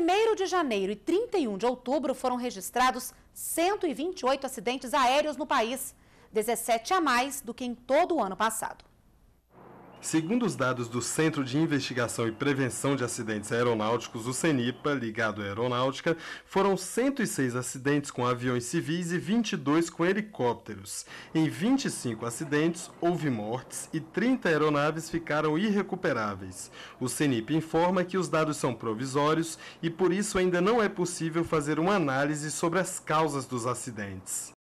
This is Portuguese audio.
1 de janeiro e 31 de outubro foram registrados 128 acidentes aéreos no país, 17 a mais do que em todo o ano passado. Segundo os dados do Centro de Investigação e Prevenção de Acidentes Aeronáuticos, o CENIPA, ligado à aeronáutica, foram 106 acidentes com aviões civis e 22 com helicópteros. Em 25 acidentes, houve mortes e 30 aeronaves ficaram irrecuperáveis. O CENIPA informa que os dados são provisórios e, por isso, ainda não é possível fazer uma análise sobre as causas dos acidentes.